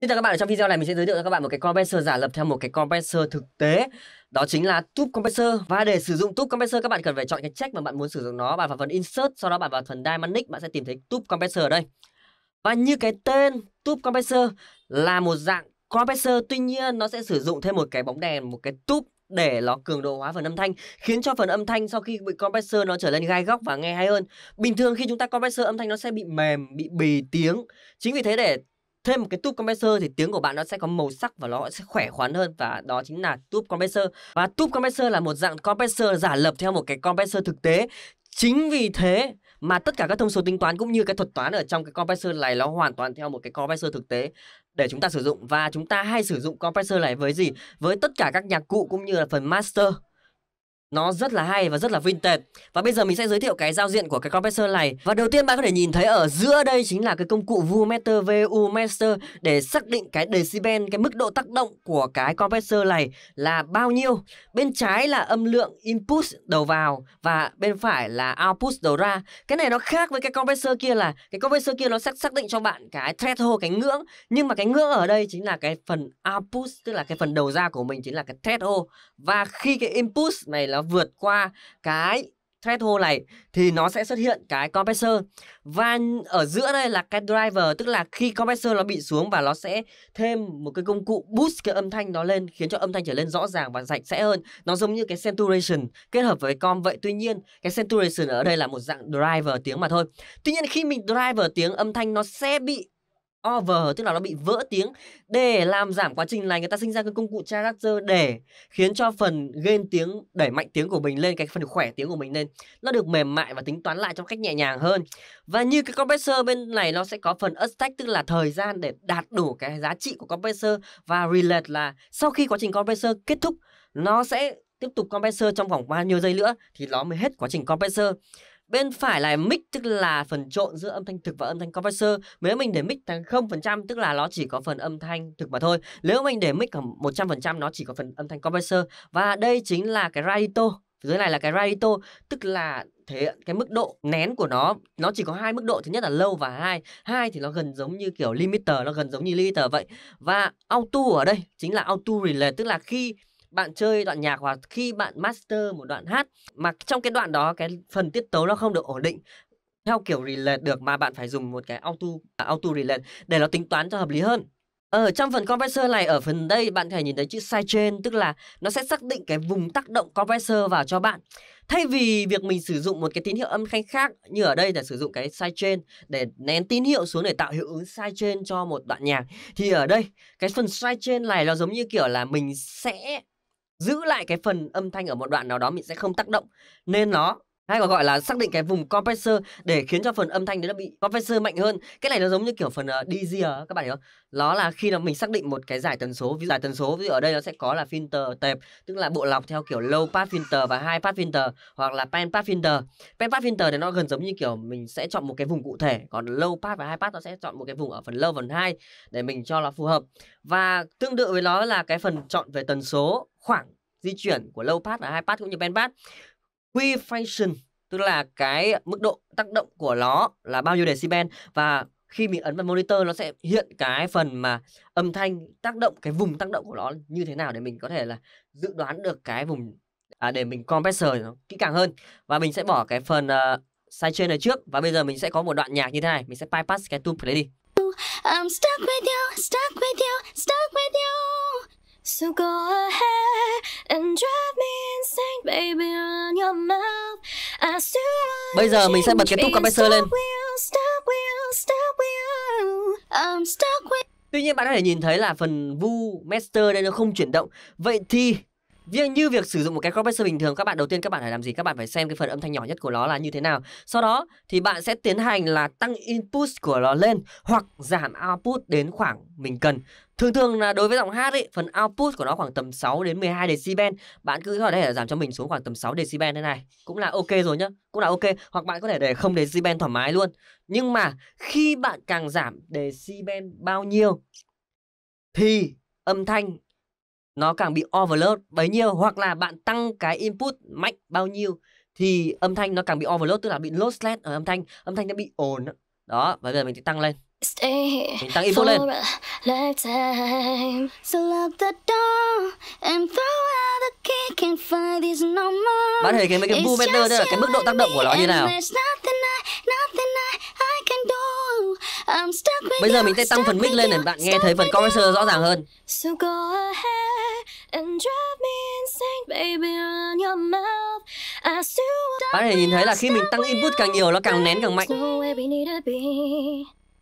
Xin chào các bạn, ở trong video này mình sẽ giới thiệu cho các bạn một cái compressor giả lập theo một cái compressor thực tế Đó chính là tube compressor Và để sử dụng tube compressor các bạn cần phải chọn cái check mà bạn muốn sử dụng nó Bạn vào phần insert, sau đó bạn vào phần dynamic, bạn sẽ tìm thấy tube compressor ở đây Và như cái tên tube compressor là một dạng compressor Tuy nhiên nó sẽ sử dụng thêm một cái bóng đèn, một cái tube để nó cường độ hóa phần âm thanh khiến cho phần âm thanh sau khi bị compressor nó trở lên gai góc và nghe hay hơn bình thường khi chúng ta compressor âm thanh nó sẽ bị mềm bị bì tiếng chính vì thế để thêm một cái tube compressor thì tiếng của bạn nó sẽ có màu sắc và nó sẽ khỏe khoắn hơn và đó chính là tube compressor và tube compressor là một dạng compressor giả lập theo một cái compressor thực tế chính vì thế mà tất cả các thông số tính toán cũng như cái thuật toán ở trong cái compressor này nó hoàn toàn theo một cái compressor thực tế để chúng ta sử dụng và chúng ta hay sử dụng compressor này với gì với tất cả các nhạc cụ cũng như là phần master nó rất là hay và rất là vintage và bây giờ mình sẽ giới thiệu cái giao diện của cái compressor này và đầu tiên bạn có thể nhìn thấy ở giữa đây chính là cái công cụ VU Meter VU Meter để xác định cái decibel cái mức độ tác động của cái compressor này là bao nhiêu bên trái là âm lượng input đầu vào và bên phải là output đầu ra cái này nó khác với cái compressor kia là cái compressor kia nó sẽ xác định cho bạn cái threshold cái ngưỡng nhưng mà cái ngưỡng ở đây chính là cái phần output tức là cái phần đầu ra của mình chính là cái threshold và khi cái input này nó vượt qua cái threshold này thì nó sẽ xuất hiện cái compressor và ở giữa đây là cái driver tức là khi compressor nó bị xuống và nó sẽ thêm một cái công cụ boost cái âm thanh nó lên khiến cho âm thanh trở lên rõ ràng và sạch sẽ hơn nó giống như cái saturation kết hợp với com vậy tuy nhiên cái saturation ở đây là một dạng driver tiếng mà thôi tuy nhiên khi mình driver tiếng âm thanh nó sẽ bị over tức là nó bị vỡ tiếng để làm giảm quá trình này người ta sinh ra cái công cụ character để khiến cho phần gain tiếng đẩy mạnh tiếng của mình lên cái phần khỏe tiếng của mình lên nó được mềm mại và tính toán lại trong cách nhẹ nhàng hơn và như cái compressor bên này nó sẽ có phần attack tức là thời gian để đạt đủ cái giá trị của compressor và relate là sau khi quá trình compressor kết thúc nó sẽ tiếp tục compressor trong vòng bao nhiêu giây nữa thì nó mới hết quá trình compressor Bên phải là mic tức là phần trộn giữa âm thanh thực và âm thanh compressor. Nếu mình để mic thành 0% tức là nó chỉ có phần âm thanh thực mà thôi. Nếu mình để mic ở 100% nó chỉ có phần âm thanh compressor. Và đây chính là cái radito. Dưới này là cái radito tức là thể hiện cái mức độ nén của nó nó chỉ có hai mức độ thứ nhất là lâu và hai hai thì nó gần giống như kiểu limiter nó gần giống như limiter vậy và auto ở đây chính là auto relay tức là khi bạn chơi đoạn nhạc hoặc khi bạn master một đoạn hát mà trong cái đoạn đó cái phần tiết tấu nó không được ổn định theo kiểu relate được mà bạn phải dùng một cái auto à, auto relate để nó tính toán cho hợp lý hơn ở ờ, trong phần compressor này ở phần đây bạn có thể nhìn thấy chữ sidechain tức là nó sẽ xác định cái vùng tác động compressor vào cho bạn. Thay vì việc mình sử dụng một cái tín hiệu âm thanh khác như ở đây là sử dụng cái sidechain để nén tín hiệu xuống để tạo hiệu ứng sidechain cho một đoạn nhạc thì ở đây cái phần sidechain này nó giống như kiểu là mình sẽ giữ lại cái phần âm thanh ở một đoạn nào đó mình sẽ không tác động nên nó hay còn gọi là xác định cái vùng compressor để khiến cho phần âm thanh đấy nó bị compressor mạnh hơn cái này nó giống như kiểu phần uh, ờ, DJ các bạn hiểu không nó là khi là mình xác định một cái giải tần số ví dụ giải tần số ví dụ ở đây nó sẽ có là filter tệp tức là bộ lọc theo kiểu low pass filter và high pass filter hoặc là pen pass filter pen pass filter thì nó gần giống như kiểu mình sẽ chọn một cái vùng cụ thể còn low pass và high pass nó sẽ chọn một cái vùng ở phần low phần high để mình cho là phù hợp và tương tự với nó là cái phần chọn về tần số khoảng di chuyển của low pass và high pass cũng như band pass Quy Coefficient tức là cái mức độ tác động của nó là bao nhiêu decibel và khi mình ấn vào monitor nó sẽ hiện cái phần mà âm thanh tác động cái vùng tác động của nó như thế nào để mình có thể là dự đoán được cái vùng à, để mình compressor nó kỹ càng hơn và mình sẽ bỏ cái phần uh, à, sidechain này trước và bây giờ mình sẽ có một đoạn nhạc như thế này mình sẽ bypass cái tube đấy đi I'm stuck with you, stuck with you, stuck with you So go ahead and drive me Bây giờ mình sẽ bật cái thúc compressor lên Tuy nhiên bạn có thể nhìn thấy là phần Vu Master đây nó không chuyển động Vậy thì Việc như việc sử dụng một cái compressor bình thường các bạn đầu tiên các bạn phải làm gì? Các bạn phải xem cái phần âm thanh nhỏ nhất của nó là như thế nào. Sau đó thì bạn sẽ tiến hành là tăng input của nó lên hoặc giảm output đến khoảng mình cần. Thường thường là đối với giọng hát ấy, phần output của nó khoảng tầm 6 đến 12 decibel. Bạn cứ có thể giảm cho mình xuống khoảng tầm 6 decibel thế này, cũng là ok rồi nhá, cũng là ok. Hoặc bạn có thể để không decibel thoải mái luôn. Nhưng mà khi bạn càng giảm decibel bao nhiêu thì âm thanh nó càng bị overload bấy nhiêu hoặc là bạn tăng cái input mạnh bao nhiêu thì âm thanh nó càng bị overload tức là bị lossless ở âm thanh âm thanh nó bị ồn đó và bây giờ mình sẽ tăng lên mình tăng input lên bạn thấy cái mấy cái boometer đây là cái mức độ tác động của nó như nào Bây giờ mình sẽ tăng phần mic lên để bạn nghe thấy phần compressor rõ ràng hơn and drive me insane baby on your mouth I still Bạn có thể nhìn thấy là khi mình tăng input càng nhiều nó càng nén càng mạnh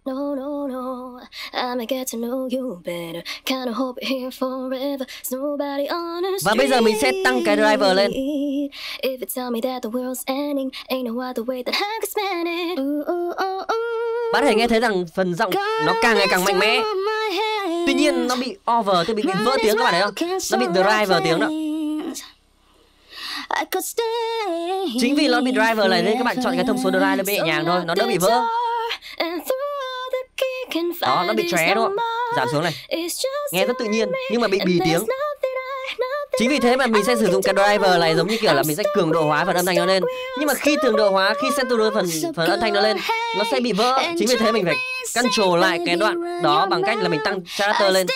No, no, no, I may get to know you better Kinda hope here forever nobody on Và bây giờ mình sẽ tăng cái driver lên If you tell me that the world's ending Ain't no other way that I could spend it ooh, ooh, ooh, ooh. Bạn có thể nghe thấy rằng phần giọng nó càng ngày càng mạnh mẽ Tuy nhiên nó bị over Tôi bị bị vỡ tiếng các bạn thấy không Nó bị driver tiếng đó Chính vì nó bị driver này nên các bạn chọn cái thông số drive nó bị nhẹ nhàng thôi Nó đỡ bị vỡ Đó, nó bị tróe đúng không Giảm xuống này Nghe rất tự nhiên nhưng mà bị bì tiếng Chính vì thế mà mình sẽ sử dụng cái driver này giống như kiểu là mình sẽ cường độ hóa phần âm thanh nó lên Nhưng mà khi cường độ hóa, khi center phần, phần âm thanh nó lên Nó sẽ bị vỡ Chính vì thế mình phải Cancel lại cái đoạn đó bằng cách là mình tăng character lên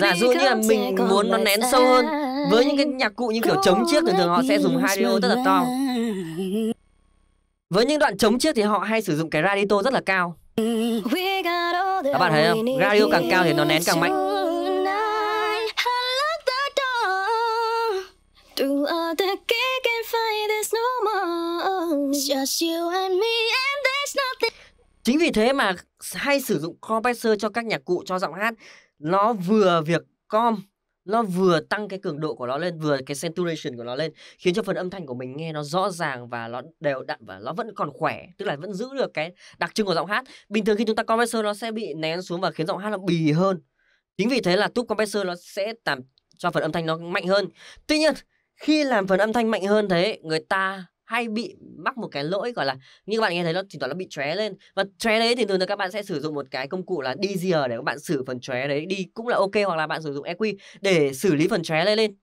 Giả dụ như là mình muốn nó nén sâu hơn Với những cái nhạc cụ như kiểu chống chiếc Thường thường họ sẽ dùng hai radio rất là to Với những đoạn chống chiếc thì họ hay sử dụng cái radio rất là cao Các bạn thấy không? Radio càng cao thì nó nén càng mạnh Chính vì thế mà hay sử dụng compressor cho các nhạc cụ cho giọng hát nó vừa việc com nó vừa tăng cái cường độ của nó lên vừa cái saturation của nó lên khiến cho phần âm thanh của mình nghe nó rõ ràng và nó đều đặn và nó vẫn còn khỏe tức là vẫn giữ được cái đặc trưng của giọng hát bình thường khi chúng ta compressor nó sẽ bị nén xuống và khiến giọng hát nó bì hơn chính vì thế là tube compressor nó sẽ làm cho phần âm thanh nó mạnh hơn tuy nhiên khi làm phần âm thanh mạnh hơn thế người ta hay bị mắc một cái lỗi gọi là như các bạn nghe thấy nó thì toàn nó bị chóe lên và chóe đấy thì thường là các bạn sẽ sử dụng một cái công cụ là Deezer để các bạn xử phần chóe đấy đi cũng là ok hoặc là bạn sử dụng EQ để xử lý phần chóe lên lên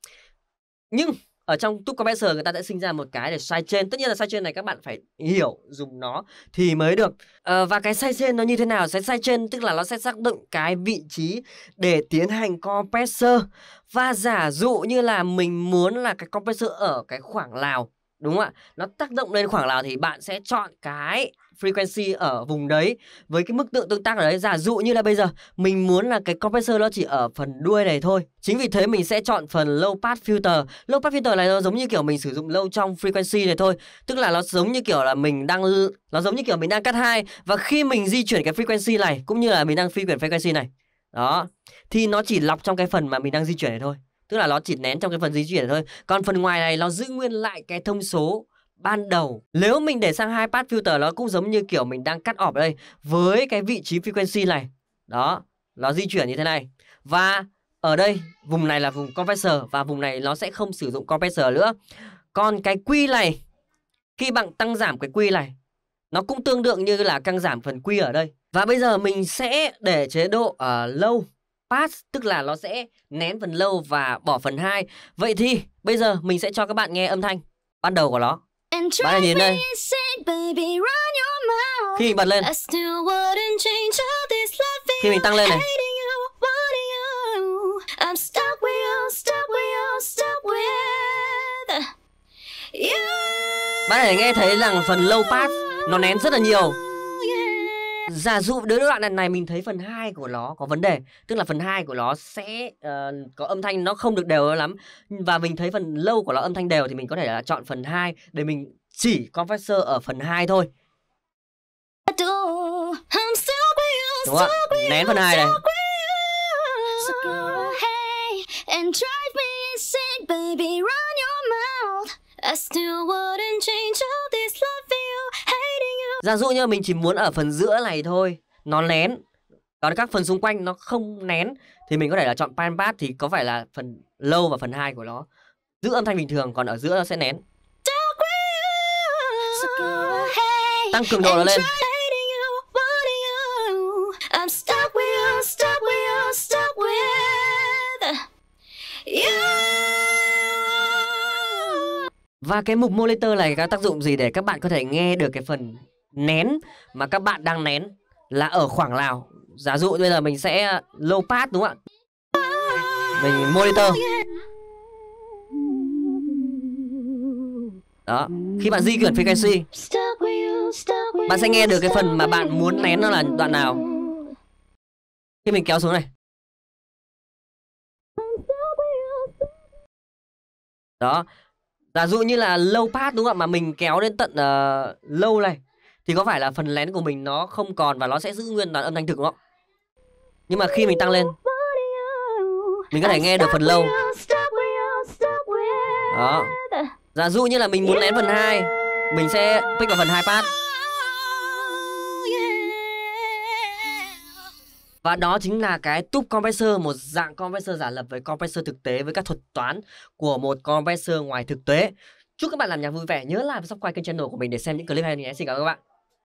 nhưng ở trong tube compressor người ta sẽ sinh ra một cái để sai trên tất nhiên là sai trên này các bạn phải hiểu dùng nó thì mới được à, và cái sai trên nó như thế nào sẽ sai trên tức là nó sẽ xác định cái vị trí để tiến hành compressor và giả dụ như là mình muốn là cái compressor ở cái khoảng nào đúng không ạ nó tác động lên khoảng nào thì bạn sẽ chọn cái frequency ở vùng đấy với cái mức tự tương tác ở đấy giả dụ như là bây giờ mình muốn là cái compressor nó chỉ ở phần đuôi này thôi chính vì thế mình sẽ chọn phần low pass filter low pass filter này nó giống như kiểu mình sử dụng low trong frequency này thôi tức là nó giống như kiểu là mình đang nó giống như kiểu mình đang cắt hai và khi mình di chuyển cái frequency này cũng như là mình đang phi chuyển frequency này đó thì nó chỉ lọc trong cái phần mà mình đang di chuyển này thôi tức là nó chỉ nén trong cái phần di chuyển thôi còn phần ngoài này nó giữ nguyên lại cái thông số ban đầu nếu mình để sang hai pass filter nó cũng giống như kiểu mình đang cắt off đây với cái vị trí frequency này đó nó di chuyển như thế này và ở đây vùng này là vùng compressor và vùng này nó sẽ không sử dụng compressor nữa còn cái quy này khi bạn tăng giảm cái quy này nó cũng tương đương như là căng giảm phần quy ở đây và bây giờ mình sẽ để chế độ ở ờ, uh, low pass tức là nó sẽ nén phần lâu và bỏ phần hai vậy thì bây giờ mình sẽ cho các bạn nghe âm thanh ban đầu của nó bạn hãy nhìn đây khi mình bật lên khi mình tăng lên này bạn hãy nghe thấy rằng phần low pass nó nén rất là nhiều giả dụ đối đoạn này, này mình thấy phần 2 của nó có vấn đề tức là phần 2 của nó sẽ uh, có âm thanh nó không được đều lắm và mình thấy phần lâu của nó âm thanh đều thì mình có thể là chọn phần 2 để mình chỉ compressor ở phần 2 thôi đúng không ạ nén phần 2 này And I still wouldn't change all this love giả dụ như mình chỉ muốn ở phần giữa này thôi nó nén còn các phần xung quanh nó không nén thì mình có thể là chọn pan bass thì có phải là phần lâu và phần hai của nó giữ âm thanh bình thường còn ở giữa nó sẽ nén tăng cường độ nó lên Và cái mục monitor này có tác dụng gì để các bạn có thể nghe được cái phần nén mà các bạn đang nén là ở khoảng nào giả dụ bây giờ mình sẽ low pass đúng không ạ mình monitor đó khi bạn di chuyển frequency bạn sẽ nghe được cái phần mà bạn muốn nén nó là đoạn nào khi mình kéo xuống này đó giả dụ như là low pass đúng không ạ mà mình kéo đến tận uh, low này thì có phải là phần lén của mình nó không còn và nó sẽ giữ nguyên đoạn âm thanh thực đúng không nhưng mà khi mình tăng lên mình có thể nghe được phần lâu đó giả dụ như là mình muốn lén phần 2 mình sẽ pick vào phần 2 part Và đó chính là cái tube compressor, một dạng compressor giả lập với compressor thực tế với các thuật toán của một compressor ngoài thực tế. Chúc các bạn làm nhạc vui vẻ, nhớ like và subscribe kênh channel của mình để xem những clip hay nhé. Xin cảm ơn các bạn.